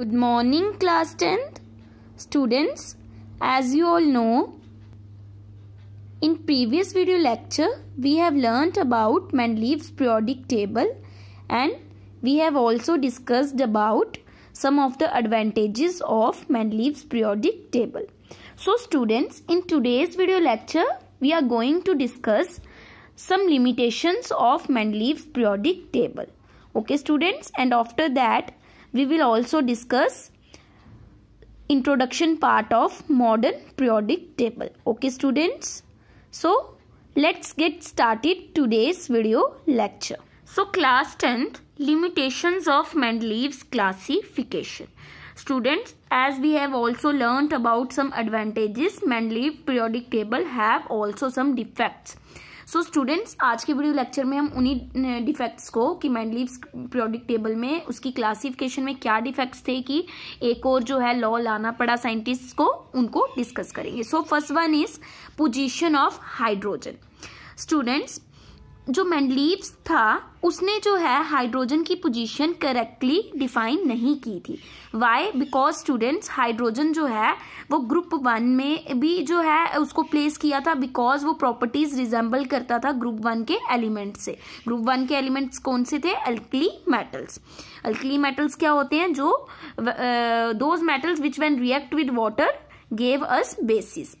Good morning class 10th students as you all know in previous video lecture we have learnt about Mendeleev's periodic table and we have also discussed about some of the advantages of Mendeleev's periodic table. So students in today's video lecture we are going to discuss some limitations of Mendeleev's periodic table. Okay students and after that we will also discuss introduction part of modern periodic table. Okay students. So let's get started today's video lecture. So class 10th limitations of Mendeleev's classification. Students, as we have also learnt about some advantages, Mendeleev periodic table have also some defects. So so, students आज के video lecture में हम उन्हीं defects को कि Mendeleev predict table में उसकी classification में क्या डिफेक्ट्स थे कि एक और जो है लॉ लाना पड़ा साइंटिस्ट को उनको डिस्कस करेंगे so first one is position of hydrogen students जो मैंडलीव्स था उसने जो है हाइड्रोजन की पोजीशन करेक्टली डिफाइन नहीं की थी वाई बिकॉज स्टूडेंट्स हाइड्रोजन जो है वो ग्रुप वन में भी जो है उसको प्लेस किया था बिकॉज वो प्रॉपर्टीज रिजेंबल करता था ग्रुप वन के एलिमेंट से ग्रुप वन के एलिमेंट्स कौन से थे अल्कली मेटल्स अल्कली मेटल्स क्या होते हैं जो those metals which when react with water gave us bases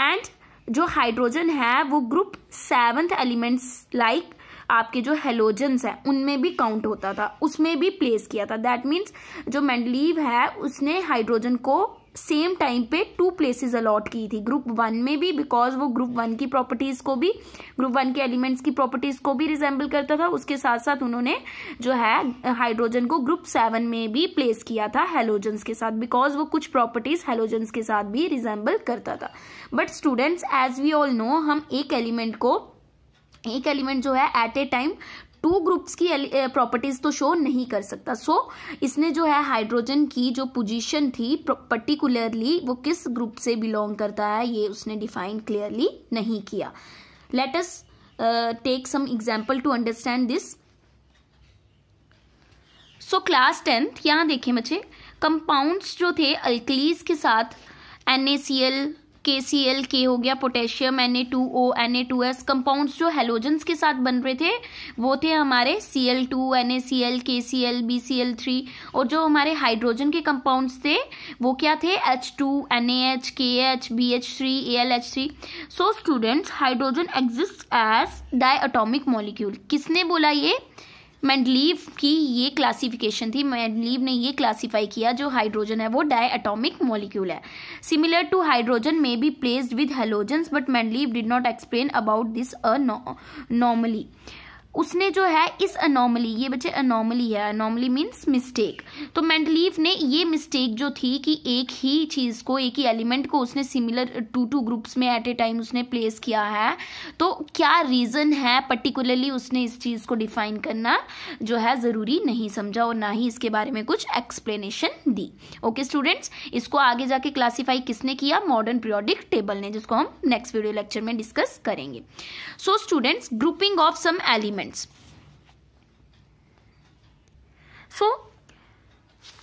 and जो हाइड्रोजन है वो ग्रुप सेवन्थ एलिमेंट्स लाइक आपके जो हेलोजन्स हैं उनमें भी काउंट होता था उसमें भी प्लेस किया था दैट मीन्स जो मेंडलीव है उसने हाइड्रोजन को सेम टाइम पे टू प्लेसेस अलॉट की थी ग्रुप वन में भी बिकॉज वो ग्रुप वन की प्रॉपर्टीज को भी ग्रुप वन के एलिमेंट्स की प्रॉपर्टीज को भी रिजेंबल करता था उसके साथ साथ उन्होंने जो है हाइड्रोजन को ग्रुप सेवन में भी प्लेस किया था हेलोजन्स के साथ बिकॉज वो कुछ प्रॉपर्टीज हेलोजन्स के साथ भी रिजेंबल करता था but students as we all know हम एक एलिमेंट को एक एलिमेंट जो है at a time two groups की प्रॉपर्टीज uh, तो शो नहीं कर सकता सो so, इसने जो है हाइड्रोजन की जो पोजीशन थी पर्टिकुलरली वो किस ग्रुप से बिलोंग करता है ये उसने डिफाइन क्लियरली नहीं किया let us take some example to understand this so class tenth यहां देखें बच्चे कंपाउंड्स जो थे अल्कलीज के साथ N A C L K C L K हो गया potassium N A two O N A two S compound जो हेलोजन्स के साथ बन रहे थे वो थे हमारे C L two N A C L K C L B C L three और जो हमारे हाइड्रोजन के कंपाउंड्स थे वो क्या थे H two N A H K H B H three A L H three so students hydrogen exist as di atomic molecule किसने बोला ये मैंडलीव की ये क्लासिफिकेशन थी मैंडलीव ने ये क्लासीफाई किया जो हाइड्रोजन है वो डाई एटॉमिक मॉलिक्यूल है similar to hydrogen may be placed with halogen but Mendeleev did not explain about this anomaly उसने जो है इस अनोमली ये बच्चे अनोमली है अनोमली मीन्स मिस्टेक तो मैंडलीव ने ये मिस्टेक जो थी कि एक ही चीज़ को एक ही एलिमेंट को उसने सिमिलर टू टू ग्रुप्स में एट ए टाइम उसने प्लेस किया है तो क्या रीज़न है पर्टिकुलरली उसने इस चीज़ को डिफाइन करना जो है ज़रूरी नहीं समझा और ना ही इसके बारे में कुछ एक्सप्लेनेशन दी ओके स्टूडेंट्स इसको आगे जाके क्लासीफाई किसने किया मॉडर्न पीरियोडिक टेबल ने जिसको हम नेक्स्ट वीडियो लेक्चर में डिस्कस करेंगे so students grouping of some element elements. so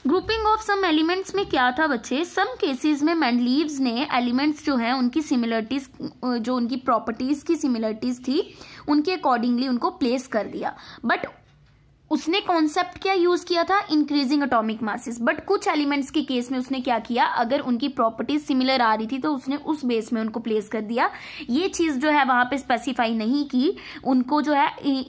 grouping of some elements में क्या था बच्चे सम केसेस में मैंडलीव्स ने एलिमेंट्स जो हैं उनकी सिमिलरिटीज जो उनकी प्रॉपर्टीज की सिमिलरिटीज थी उनके अकॉर्डिंगली उनको प्लेस कर दिया बट उसने कॉन्सेप्ट क्या यूज किया था इंक्रीजिंग अटोमिक मासिस बट कुछ एलिमेंट्स के केस में उसने क्या किया अगर उनकी प्रॉपर्टीज सिमिलर आ रही थी तो उसने उस बेस में उनको प्लेस कर दिया ये चीज जो है वहां पे स्पेसिफाई नहीं की उनको जो है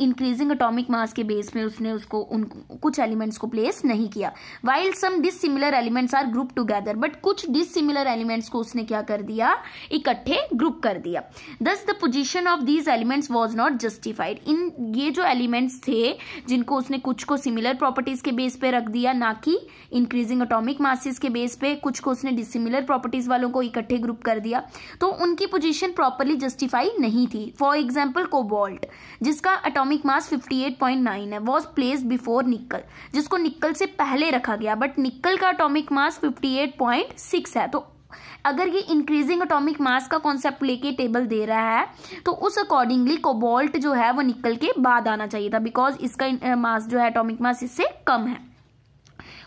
इंक्रीजिंग अटोमिक मास के बेस में उसने उसको उन कुछ एलिमेंट्स को प्लेस नहीं किया while some dissimilar elements are group together but कुछ डिसिमिलर एलिमेंट्स को उसने क्या कर दिया इकट्ठे ग्रुप कर दिया thus the position of these elements was not justified in ये जो एलिमेंट्स थे जिनको उसने कुछ को सिमिलर प्रॉपर्टीज के बेस पे रख दिया ना कि इंक्रीजिंग अटोमिक मासिस के बेस पे कुछ को उसने डिसिमिलर प्रॉपर्टीज वालों को इकट्ठे ग्रुप कर दिया तो उनकी पोजीशन प्रॉपरली जस्टिफाई नहीं थी फॉर एग्जाम्पल कोबॉल्ट जिसका अटोमिक मास फिफ्टी है वॉज प्लेस बिफोर निकल जिसको निक्कल से पहले रखा गया बट निकल का अटोमिक मास फिफ्टी है तो अगर ये इंक्रीजिंग एटॉमिक मास का कॉन्सेप्ट लेके टेबल दे रहा है तो उस अकॉर्डिंगली कोबाल्ट जो है वो निकल के बाद आना चाहिए था बिकॉज इसका मास uh, जो है एटॉमिक मास इससे कम है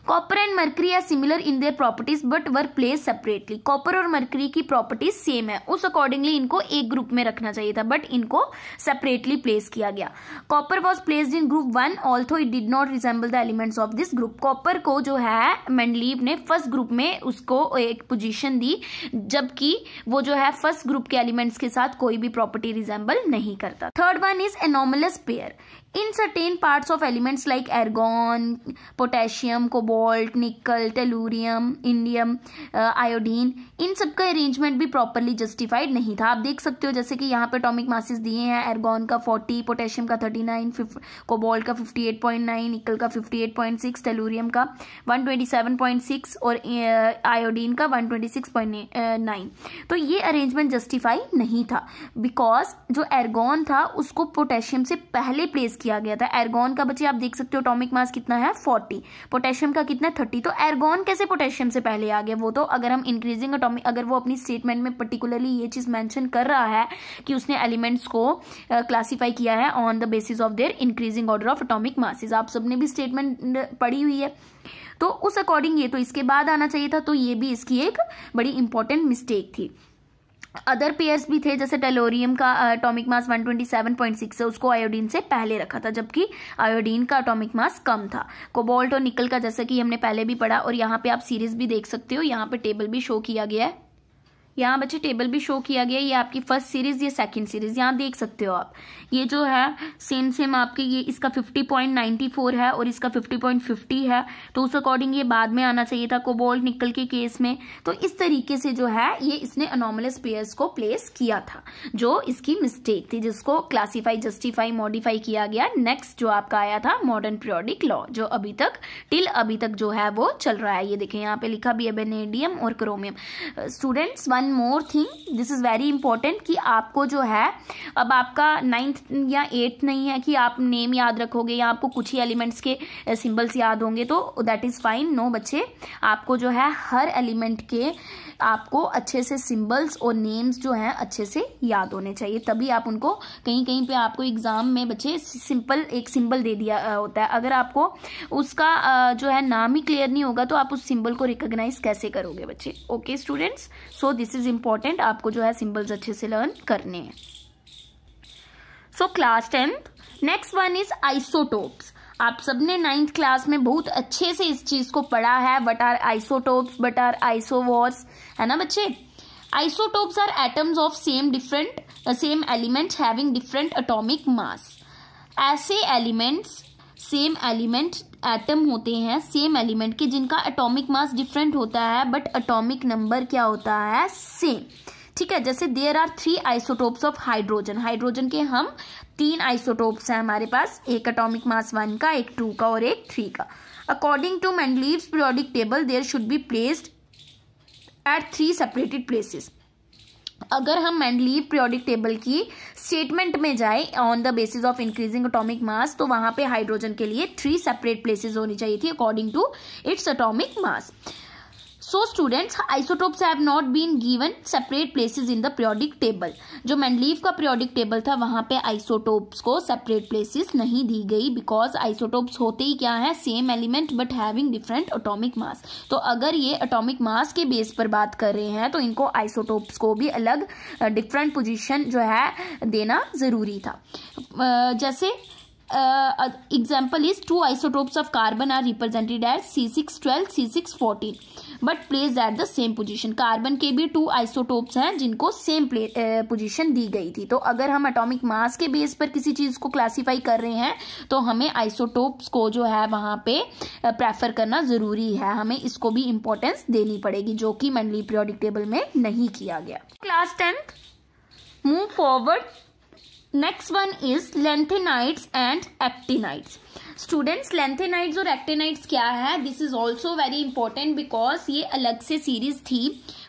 copper and mercury are similar in their properties but were place separately copper और मर्करी की प्रॉपर्टीज सेम है उस अकॉर्डिंगली इनको एक ग्रुप में रखना चाहिए था बट इनको सेपरेटली प्लेस किया गया copper was placed in group one although it did not resemble the elements of this group copper को जो है मेंडलीव ने फर्स्ट ग्रुप में उसको एक पोजिशन दी जबकि वो जो है फर्स्ट ग्रुप के एलिमेंट्स के साथ कोई भी प्रॉपर्टी रिजेंबल नहीं करता third one is anomalous pair Uh, in certain parts of elements like argon potassium cobalt nickel tellurium indium iodine इन सब का अरेंजमेंट भी प्रॉपरली जस्टिफाइड नहीं था आप देख सकते हो जैसे कि यहाँ पे टॉमिक मासेस दिए हैं एर्गॉन का 40 पोटेशियम का 39 कोबाल्ट का 58.9 निकल का 58.6 टेलूरियम का 127.6 और आयोडीन uh, का 126.9 तो ये अरेंजमेंट जस्टिफाई नहीं था बिकॉज जो एर्गॉन था उसको पोटेशियम से पहले प्लेस किया गया था एरगोन का बच्चे आप देख सकते हो अटोमिक मास कितना है फोर्टी पोटेशियम का कितना है थर्टी तो एरगोन कैसे पोटेशियम से पहले आ गया वो तो अगर हम इंक्रीजिंग अटोमिक अगर वो अपनी स्टेटमेंट में पर्टिकुलरली ये चीज़ मैंशन कर रहा है कि उसने एलिमेंट्स को क्लासीफाई uh, किया है on the basis of their increasing order of atomic masses आप सबने भी स्टेटमेंट पढ़ी हुई है तो उस अकॉर्डिंग ये तो इसके बाद आना चाहिए था तो ये भी इसकी एक बड़ी इंपॉर्टेंट मिस्टेक थी अदर पेयर्स भी थे जैसे टेलोरियम का अटोमिक मास 127.6 है उसको आयोडीन से पहले रखा था जबकि आयोडीन का अटोमिक मास कम था कोबाल्ट और निकल का जैसा कि हमने पहले भी पढ़ा और यहाँ पे आप सीरीज भी देख सकते हो यहाँ पे टेबल भी शो किया गया है यहाँ बच्चे टेबल भी शो किया गया ये आपकी फर्स्ट सीरीज ये सेकंड सीरीज यहाँ देख सकते हो आप ये जो है सेम सेम आपके ये इसका 50.94 है और इसका 50.50 है तो उस अकॉर्डिंग ये बाद में आना चाहिए था कोबोल्ट निकल के केस में तो इस तरीके से जो है ये इसने अनोमलस पेयर्स को प्लेस किया था जो इसकी मिस्टेक थी जिसको क्लासीफाई जस्टिफाई मॉडिफाई किया गया नेक्स्ट जो आपका आया था मॉडर्न पीरियोडिक लॉ जो अभी तक टिल अभी तक जो है वो चल रहा है ये देखें यहाँ पे लिखा भी है बेनेडियम और chromium students uh, one more thing this is very important कि आपको जो है अब आपका नाइन्थ या एट्थ नहीं है कि आप नेम याद रखोगे या आपको कुछ ही एलिमेंट्स के सिम्बल्स याद होंगे तो दैट इज़ फाइन नो बच्चे आपको जो है हर एलिमेंट के आपको अच्छे से सिम्बल्स और नेम्स जो हैं अच्छे से याद होने चाहिए तभी आप उनको कहीं कहीं पे आपको एग्ज़ाम में बच्चे सिंपल एक सिंबल दे दिया होता है अगर आपको उसका जो है नाम ही क्लियर नहीं होगा तो आप उस सिंबल को रिकोगनाइज कैसे करोगे बच्चे okay students so this is important आपको जो है सिंबल्स अच्छे से लर्न करने हैं so class tenth next one is isotopes आप सबने नाइन्थ क्लास में बहुत अच्छे से इस चीज़ को पढ़ा है what are isotopes what are isobars है ना बच्चे isotopes are atoms of same different same element having different atomic mass ऐसे एलिमेंट्स सेम एलिमेंट एटम होते हैं सेम एलिमेंट के जिनका अटोमिक मास डिफरेंट होता है बट अटोमिक नंबर क्या होता है सेम ठीक है जैसे there are three isotopes of hydrogen hydrogen के हम तीन आइसोटोप्स हैं हमारे पास एक अटोमिक मास वन का एक टू का और एक थ्री का according to Mendeleev's periodic table they should be placed at three separated places अगर हम मैंडलीव पीरियोडिक टेबल की स्टेटमेंट में जाए on the basis of increasing atomic mass तो वहां पे हाइड्रोजन के लिए थ्री सेपरेट प्लेसेस होनी चाहिए थी according to its atomic mass so students isotopes have not been given separate places in the periodic table जो मैंडलीव का पीरियोडिक टेबल था वहां पे आइसोटोप्स को सेपरेट प्लेसेस नहीं दी गई बिकॉज आइसोटोप्स होते ही क्या है same element but having different atomic mass तो अगर ये अटोमिक मास के बेस पर बात कर रहे हैं तो इनको आइसोटोप्स को भी अलग डिफरेंट पोजिशन जो है देना ज़रूरी था जैसे example is two isotopes of carbon are represented as C612 C614 but placed at the same position carbon के भी two isotopes हैं जिनको same position दी गई थी तो अगर हम atomic mass के बेस पर किसी चीज़ को classify कर रहे हैं तो हमें isotopes को जो है वहाँ पे prefer करना ज़रूरी है हमें इसको भी importance देनी पड़ेगी जो कि मंडली पीरियोडिक टेबल में नहीं किया गया class tenth move forward next one is lanthanides and actinides students lanthanides और एक्टेनाइट्स क्या है this is also very important because ये अलग से सीरीज थी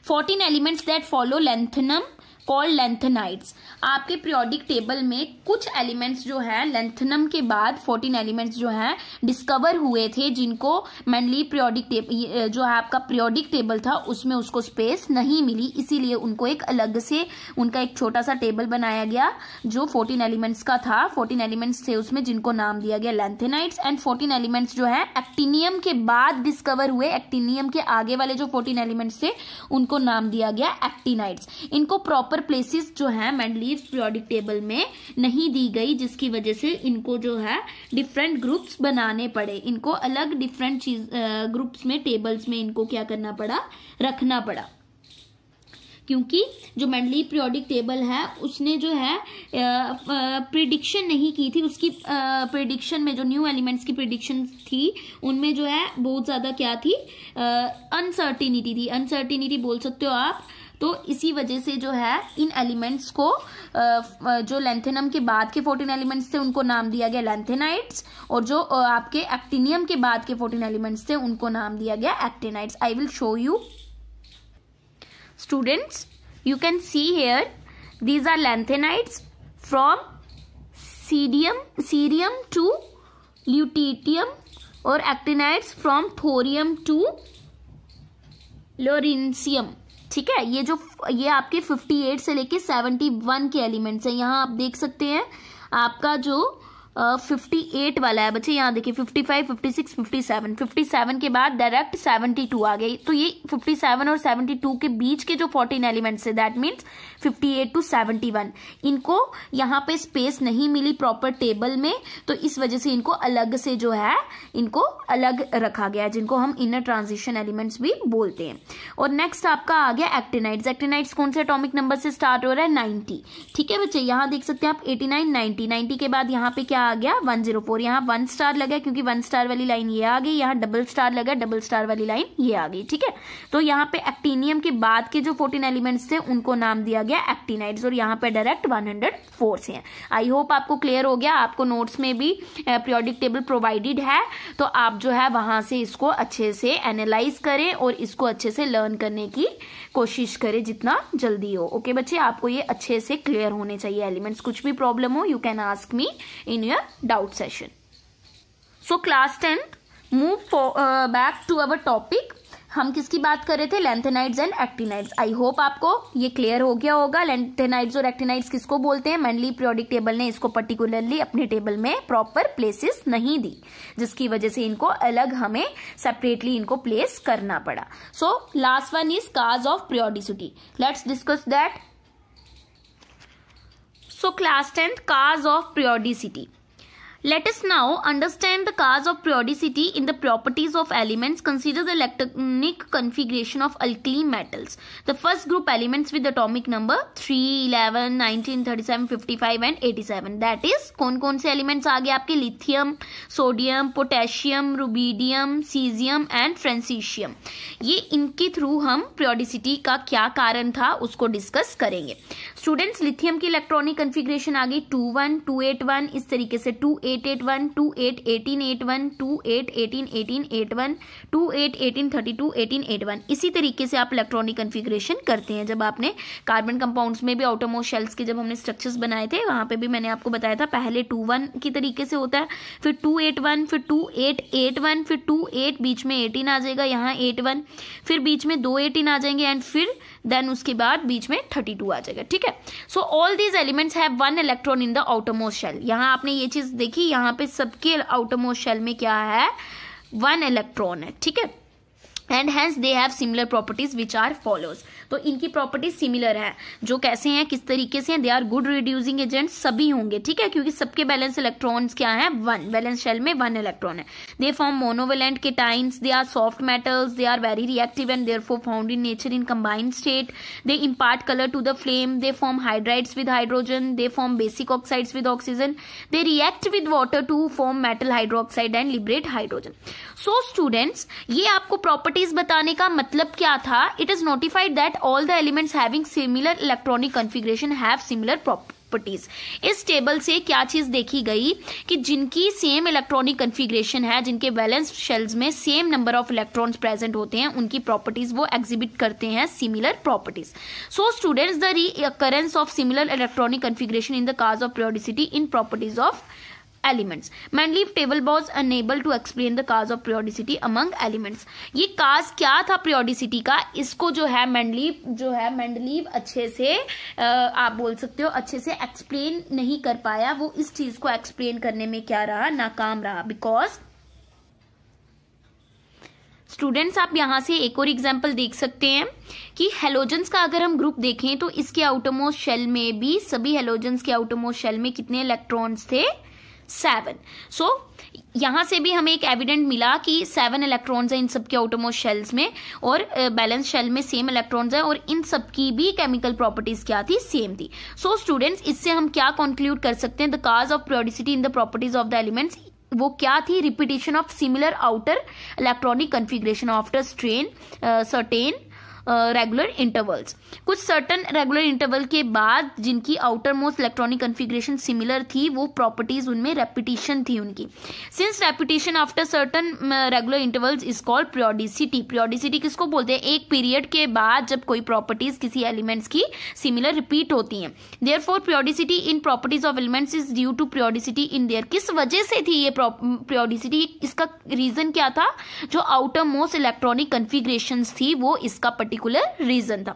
fourteen elements that follow lanthanum call lanthanides आपके पीरियोडिक टेबल में कुछ एलिमेंट्स जो हैं लेंथनम के बाद 14 एलिमेंट्स जो हैं डिस्कवर हुए थे जिनको मेनली पीरियोडिक जो है आपका पीरियोडिक टेबल था उसमें उसको स्पेस नहीं मिली इसीलिए उनको एक अलग से उनका एक छोटा सा टेबल बनाया गया जो फोर्टीन एलिमेंट्स का था फोर्टीन एलिमेंट्स थे उसमें जिनको नाम दिया गया लेंथेनाइट्स एंड फोर्टीन एलिमेंट्स जो है एक्टिनियम के बाद डिस्कवर हुए एक्टिनियम के आगे वाले जो फोर्टीन एलिमेंट्स थे उनको नाम दिया गया एक्टिनाइट्स इनको प्रॉपर प्रॉपर प्लेसेस जो है मैंड पीरियोडिक टेबल में नहीं दी गई जिसकी वजह से इनको जो है डिफरेंट ग्रुप्स बनाने पड़े इनको अलग डिफरेंट चीज ग्रुप्स में टेबल्स में इनको क्या करना पड़ा रखना पड़ा क्योंकि जो मंडली पीरियोडिक टेबल है उसने जो है प्रिडिक्शन नहीं की थी उसकी प्रिडिक्शन में जो न्यू एलिमेंट्स की प्रिडिक्शन थी उनमें जो है बहुत ज़्यादा क्या थी अनसर्टिनिटी थी अनसर्टिनिटी बोल सकते हो आप आ, तो इसी वजह से जो है इन एलिमेंट्स को जो लेंथेनम के बाद के फोर्टीन एलिमेंट्स थे उनको नाम दिया गया लेंथेनाइट्स और जो आपके एक्टिनियम के बाद के फोर्टीन एलिमेंट्स थे उनको नाम दिया गया actinides I will show you students you can see here these are lanthanides from cerium cerium to lutetium और actinides from thorium to lawrencium ठीक है ये जो ये आपके 58 से लेके 71 के एलिमेंट्स हैं यहाँ आप देख सकते हैं आपका जो फिफ्टी एट वाला है बच्चे यहाँ देखिए fifty five fifty six fifty seven fifty seven के बाद डायरेक्ट सेवेंटी टू आ गई तो ये फिफ्टी सेवन और सेवेंटी टू के बीच के जो फोर्टीन एलिमेंट्स है that means fifty eight to seventy one इनको यहाँ पे स्पेस नहीं मिली प्रॉपर टेबल में तो इस वजह से इनको अलग से जो है इनको अलग रखा गया है जिनको हम इनर ट्रांजिशन एलिमेंट्स भी बोलते हैं और नेक्स्ट आपका आ गया एक्टिनाइड्स एक्टिनाइड्स कौन से अटोमिक नंबर से स्टार्ट हो रहा है नाइन्टी ठीक है बच्चे यहाँ देख सकते हैं आप एटी नाइन नाइनटी नाइन्टी के बाद यहाँ पे क्या क्या आ गया वन जीरो फोर यहाँ वन स्टार लगा क्योंकि वन स्टार वाली लाइन ये आ गई यहाँ डबल स्टार लगा डबल स्टार वाली लाइन ये आ गई ठीक है तो यहाँ पे एक्टिनियम के बाद के जो फोर्टीन एलिमेंट्स थे उनको नाम दिया गया एक्टीनाइड्स और यहाँ पे डायरेक्ट वन हंड्रेड फोर से हैं आई होप आपको क्लियर हो गया आपको नोट्स में भी पीरियोडिक टेबल प्रोवाइडेड है तो आप जो है वहां से इसको अच्छे से एनालाइज करें और इसको अच्छे से लर्न करने की कोशिश करें जितना जल्दी हो ओके बच्चे आपको ये अच्छे से क्लियर होने चाहिए एलिमेंट्स कुछ भी प्रॉब्लम हो you can ask me in your a doubt session. So class 10 move for, uh, back to our topic हम किसकी बात कर रहे थे lanthanides and actinides I hope आपको ये क्लियर हो गया होगा लेंथेनाइड्स और एक्टिनाइड्स किसको बोलते हैं मैनली प्रियोडिक टेबल ने इसको पर्टिकुलरली अपने टेबल में प्रॉपर प्लेसेस नहीं दी जिसकी वजह से इनको अलग हमें सेपरेटली इनको प्लेस करना पड़ा so last one is cause of periodicity let's discuss that so class tenth cause of periodicity Let us now understand the cause of periodicity in the properties of elements. Consider the electronic configuration of alkene metals. The first group elements with atomic number 3, 11, 19, 37, 55 and 87. That is कौन कौन से elements आ गए आपके lithium, sodium, potassium, rubidium, cesium and francium. ये इनके through हम periodicity का क्या कारण था उसको डिस्कस करेंगे स्टूडेंट्स लिथियम की इलेक्ट्रॉनिक कन्फिग्रेशन आ गई two one two eight one इस तरीके से two eight eight one two eight eighteen eight one two eight eighteen eighteen eight one two eight eighteen thirty two eighteen eight one इसी तरीके से आप इलेक्ट्रॉनिक कन्फिग्रेशन करते हैं जब आपने कार्बन कंपाउंड्स में भी ऑटोमोस शेल्स के जब हमने स्ट्रक्चर्स बनाए थे वहाँ पर भी मैंने आपको बताया था पहले टू वन की तरीके से होता है फिर टू एट वन फिर टू एट एट वन फिर टू एट बीच में एटीन आ जाएगा यहाँ एट वन फिर बीच में दो एटीन आ जाएंगे एंड फिर देन उसके बाद बीच में थर्टी टू आ जाएगा ठीक है so all these elements have one electron in the outermost shell यहाँ आपने ये चीज देखी यहाँ पे सबके आउटरमोस्ट शेल में क्या है वन इलेक्ट्रॉन है ठीक है and hence they have similar properties which are follows तो इनकी प्रॉपर्टी सिमिलर है जो कैसे हैं किस तरीके से हैं they are good reducing agent सभी होंगे ठीक है क्योंकि सबके बैलेंस इलेक्ट्रॉन्स क्या है वन बैलेंस शेल में वन इलेक्ट्रॉन है they form monovalent cations they are soft metals they are very reactive and therefore found in nature in combined state they impart colour to the flame they form hydrides with hydrogen they form basic oxides with oxygen they react with water to form metal hydroxide and liberate hydrogen so students ये आपको properties बताने का मतलब क्या था it is notified that that all the elements having similar electronic configuration have similar properties properties इस table से क्या चीज देखी गई कि जिनकी सेम इलेक्ट्रॉनिक कॉन्फ़िगरेशन है जिनके बैलेंस शेल्स में same number of electrons present होते हैं उनकी प्रॉपर्टीज वो एग्जिबिट करते हैं similar properties so students theory of similar electronic configuration in the cause of periodicity in properties of elements. Mendeleev table was unable to explain the cause of periodicity among elements ये cause क्या था periodicity का इसको जो है Mendeleev जो है Mendeleev अच्छे से आप बोल सकते हो अच्छे से एक्सप्लेन नहीं कर पाया वो इस चीज को एक्सप्लेन करने में क्या रहा नाकाम रहा बिकॉज स्टूडेंट्स आप यहां से एक और एग्जांपल देख सकते हैं कि हेलोजन्स का अगर हम ग्रुप देखें तो इसके आउटोमोस शेल में भी सभी हेलोजन्स के आउटोमोस शेल में कितने इलेक्ट्रॉन्स थे सेवन सो यहाँ से भी हमें एक एविडेंट मिला कि सेवन इलेक्ट्रॉन्स हैं इन सबके ऑटोमो शेल्स में और बैलेंस शेल में सेम इलेक्ट्रॉन्स हैं और इन सब की भी केमिकल प्रॉपर्टीज क्या थी सेम थी सो so, स्टूडेंट्स इससे हम क्या कंक्लूड कर सकते हैं the cause of periodicity in the properties of the elements वो क्या थी repetition of similar outer electronic configuration after certain certain regular intervals कुछ सर्टन रेगुलर इंटरवल के बाद जिनकी outermost electronic configuration similar थी वो प्रॉपर्टीज उनमें रेपिटेशन थी उनकी since repetition after certain regular intervals is called periodicity periodicity किसको बोलते हैं एक पीरियड के बाद जब कोई प्रॉपर्टीज किसी एलिमेंट्स की सिमिलर रिपीट होती हैं therefore periodicity in properties of elements is due to periodicity in their किस वजह से थी ये प्रियोडिसिटी इसका रीजन क्या था जो आउटर मोस्ट इलेक्ट्रॉनिक कन्फिग्रेशन थी वो इसका पर्टिकुलर पर्टिकुलर रीजन था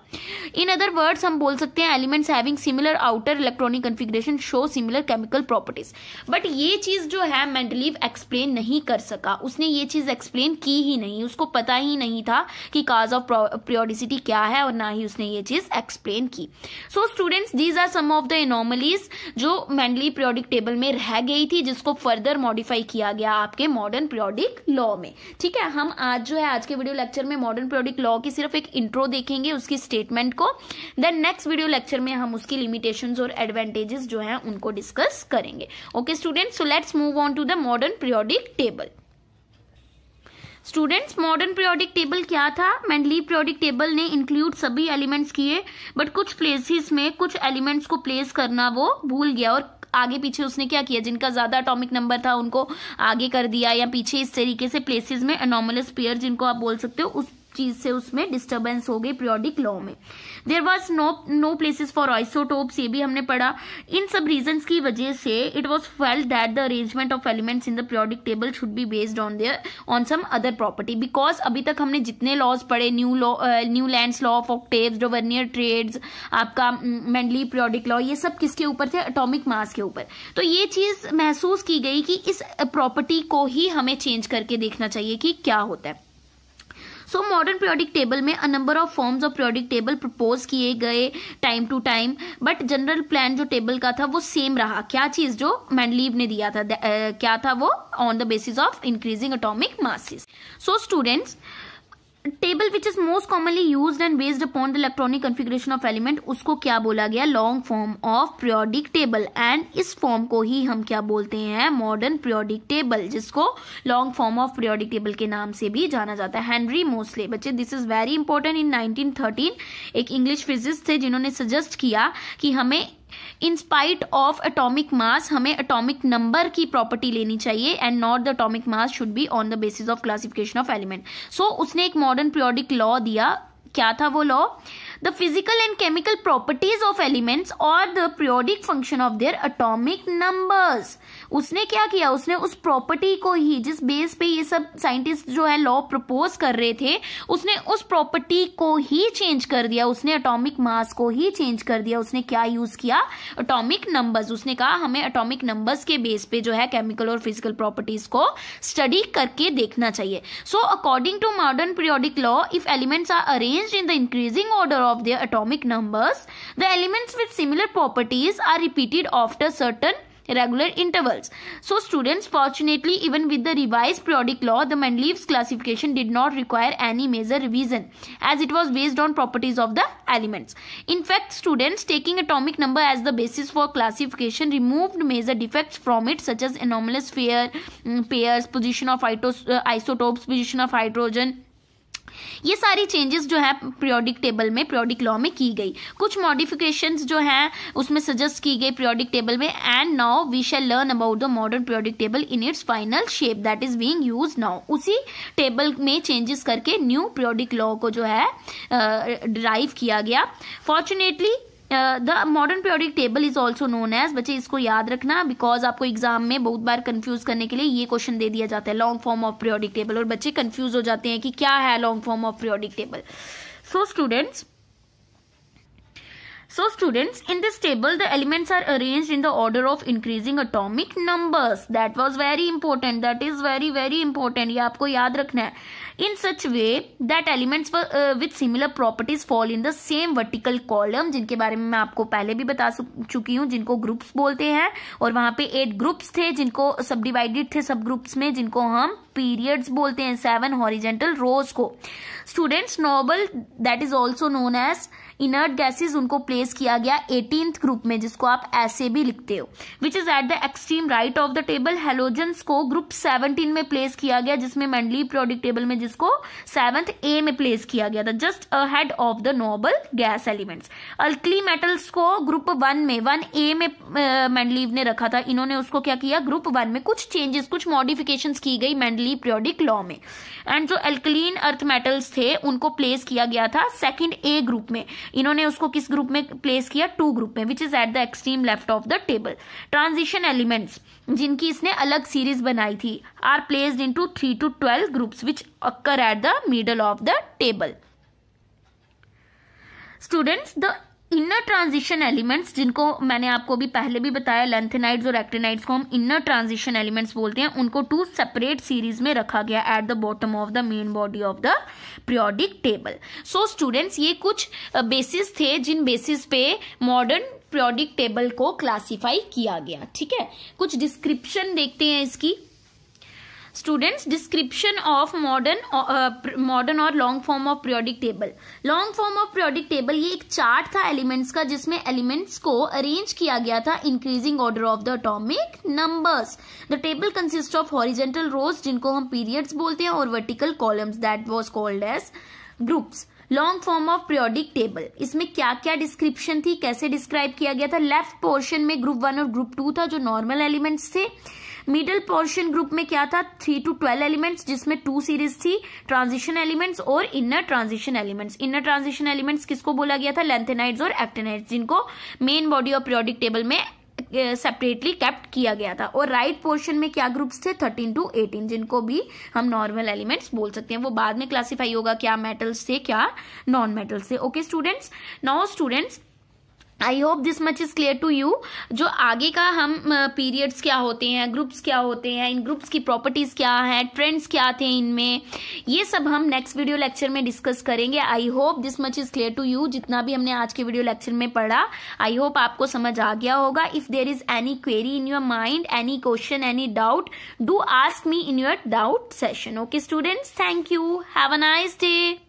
इन अदर वर्ड्स हम बोल सकते हैं elements having similar outer electronic configuration show similar chemical properties but ये चीज जो है मेंडलीव एक्सप्लेन नहीं कर सका उसने ये चीज एक्सप्लेन की ही नहीं उसको पता ही नहीं था कि काज ऑफ प्रियोडिसिटी क्या है और ना ही उसने ये चीज एक्सप्लेन की so students these are some of the anomalies जो मेंडली प्रियोडिक टेबल में रह गई थी जिसको फर्दर मॉडिफाई किया गया आपके मॉडर्न प्रियोडिक लॉ में ठीक है हम आज जो है आज के वीडियो लेक्चर में मॉडर्न प्रियोडिक लॉ की सिर्फ एक इंट्रो इंट्रो देखेंगे उसकी स्टेटमेंट को देन नेक्स्ट वीडियो लेक्चर में हम उसकी लिमिटेशन और एडवांटेजेस जो है उनको डिस्कस करेंगे okay student so let's move on to the modern periodic table students modern periodic table क्या था मेंडली पीरियोडिक टेबल ने इंक्लूड सभी एलिमेंट्स किए बट कुछ प्लेसिस में कुछ एलिमेंट्स को प्लेस करना वो भूल गया और आगे पीछे उसने क्या किया जिनका ज्यादा अटोमिक नंबर था उनको आगे कर दिया या पीछे इस तरीके से प्लेसेस में अनोमलस पेयर जिनको आप बोल सकते हो उस चीज से उसमें डिस्टर्बेंस हो गई पीरियोडिक लॉ में there was no no places for isotopes ये भी हमने पढ़ा इन सब रीजन की वजह से it was fail that the arrangement of elements in the periodic table should be based on their on some other property because अभी तक हमने जितने लॉज पढ़े new law Newlands law of octave Dobereiner triads आपका Mendeleev periodic law ये सब किसके ऊपर थे अटोमिक मास के ऊपर तो ये चीज महसूस की गई कि इस प्रॉपर्टी को ही हमें चेंज करके देखना चाहिए कि क्या होता है सो मॉडर्न पीरियोडिक टेबल में a number of forms of periodic table propose किए गए time to time but general plan जो टेबल का था वो सेम रहा क्या चीज जो मैंडलीव ने दिया था uh, क्या था वो on the basis of increasing atomic masses so students table which is most commonly use and based upon the electronic configuration of element उसको क्या बोला गया long form of periodic table and इस फॉर्म को ही हम क्या बोलते हैं मॉडर्न प्रियोडिक टेबल जिसको long form of periodic table के नाम से भी जाना जाता है हेनरी मोस्ले बच्चे this is very important in nineteen thirteen एक इंग्लिश फिजिस्ट थे जिन्होंने सजेस्ट किया कि हमें in spite of atomic mass हमें एटॉमिक नंबर की प्रॉपर्टी लेनी चाहिए and not the atomic mass should be on the basis of classification of element so उसने एक मॉडर्न पीरियोडिक लॉ दिया क्या था वो law the physical and chemical properties of elements और the periodic function of their atomic numbers उसने क्या किया उसने उस प्रॉपर्टी को ही जिस बेस पे ये सब साइंटिस्ट जो है लॉ प्रपोज कर रहे थे उसने उस प्रॉपर्टी को ही चेंज कर दिया उसने अटोमिक मास को ही चेंज कर दिया उसने क्या यूज किया अटोमिक नंबर्स उसने कहा हमें अटोमिक नंबर्स के बेस पे जो है केमिकल और फिजिकल प्रॉपर्टीज को स्टडी करके देखना चाहिए so according to modern periodic law if elements are arrange in the increasing order of their atomic numbers the elements with similar properties are repeated after certain regular intervals. So students, fortunately, even with the revised periodic law, the Mendeleev's classification did not require any major revision as it was based on properties of the elements. In fact, students taking atomic number as the basis for classification removed major defects from it such as anomalous pair, mm, pairs, position of uh, isotopes, position of hydrogen, ये सारी changes जो है periodic table में periodic law में की गई कुछ modification जो हैं उसमें सजेस्ट की गई प्रियोडिक टेबल में and now we shall learn about the modern periodic table in its final shape that is being use now उसी टेबल में चेंजेस करके न्यू प्रियोडिक लॉ को जो है ड्राइव uh, किया गया fortunately the modern periodic table is also known as बच्चे इसको याद रखना बिकॉज आपको एग्जाम में बहुत बार कंफ्यूज करने के लिए ये क्वेश्चन दे दिया जाता है long form of periodic table और बच्चे कंफ्यूज हो जाते हैं कि क्या है long form of periodic table so students so students in this table the elements are arranged in the order of increasing atomic numbers that was very important that is very very important ये आपको याद रखना है in such way that elements uh, with similar properties fall in the same vertical column जिनके बारे में मैं आपको पहले भी बता चुकी हूँ जिनको ग्रुप्स बोलते हैं और वहां पे एट ग्रुप्स थे जिनको सब डिवाइडेड थे सब ग्रुप्स में जिनको हम पीरियड्स बोलते हैं सेवन हॉरिजेंटल रोज को students noble that is also known as inert gases उनको प्लेस किया गया एटीन ग्रुप में जिसको आप ऐसे भी लिखते हो which is at the extreme right of the table halogen को ग्रुप सेवनटीन में प्लेस किया गया जिसमें मेंडली प्रोडिक्ट टेबल में सीरीज को सेवंथ ए में प्लेस किया गया था just head of the noble gas elements alkali metals को ग्रुप वन में वन ए में मेंडलीव uh, ने रखा था इन्होंने उसको क्या किया ग्रुप वन में कुछ चेंजेस कुछ मॉडिफिकेशन की गई मैंडली प्रियोडिक लॉ में एंड जो एल्कलीन अर्थ मेटल्स थे उनको प्लेस किया गया था सेकेंड ए ग्रुप में इन्होंने उसको किस ग्रुप में प्लेस किया टू ग्रुप में which is at the extreme left of the table transition elements जिनकी इसने अलग सीरीज बनाई थी are placed into three two twelve groups which occur at the middle of the table students the inner transition elements जिनको मैंने आपको भी पहले भी बताया लेंथेनाइड्स और एक्टेनाइड्स को हम इनर ट्रांजिशन एलिमेंट्स बोलते हैं उनको टू सेपरेट सीरीज में रखा गया at the bottom of the main body of the periodic table so students ये कुछ बेसिस थे जिन बेसिस पे मॉडर्न पीरियोडिक टेबल को क्लासिफाई किया गया ठीक है कुछ डिस्क्रिप्शन देखते हैं इसकी students description of modern modern और long form of periodic table long form of periodic table ये एक चार्ट था एलिमेंट्स का जिसमें एलिमेंट्स को अरेंज किया गया था increasing order of the atomic numbers the table consist of horizontal rows जिनको हम पीरियड्स बोलते हैं और vertical columns that was called as groups long form of periodic table इसमें क्या क्या डिस्क्रिप्शन थी कैसे डिस्क्राइब किया गया था लेफ्ट पोर्शन में ग्रुप वन और ग्रुप टू था जो नॉर्मल एलिमेंट्स थे मिडल पोर्शन ग्रुप में क्या था थ्री टू ट्वेल्व एलिमेंट्स जिसमें टू सीरीज थी ट्रांजिशन एलिमेंट्स और inner transition elements inner transition elements किसको बोला गया था लेंथेनाइड्स और एक्टेनाइड्स जिनको main body of periodic table में सेपरेटली कैप्ट किया गया था और राइट पोर्शन में क्या ग्रुप्स थे थर्टीन टू एटीन जिनको भी हम नॉर्मल एलिमेंट्स बोल सकते हैं वो बाद में क्लासीफाई होगा क्या मेटल्स थे क्या नॉन मेटल्स थे okay students now students I hope this much is clear to you जो आगे का हम पीरियड्स uh, क्या होते हैं ग्रुप्स क्या होते हैं इन ग्रुप्स की प्रॉपर्टीज क्या हैं ट्रेंड्स क्या थे इनमें ये सब हम नेक्स्ट वीडियो लेक्चर में डिस्कस करेंगे I hope this much is clear to you जितना भी हमने आज के वीडियो लेक्चर में पढ़ा आई होप आपको समझ आ गया होगा if there is any query in your mind any question any doubt do ask me in your doubt session okay students thank you have a nice day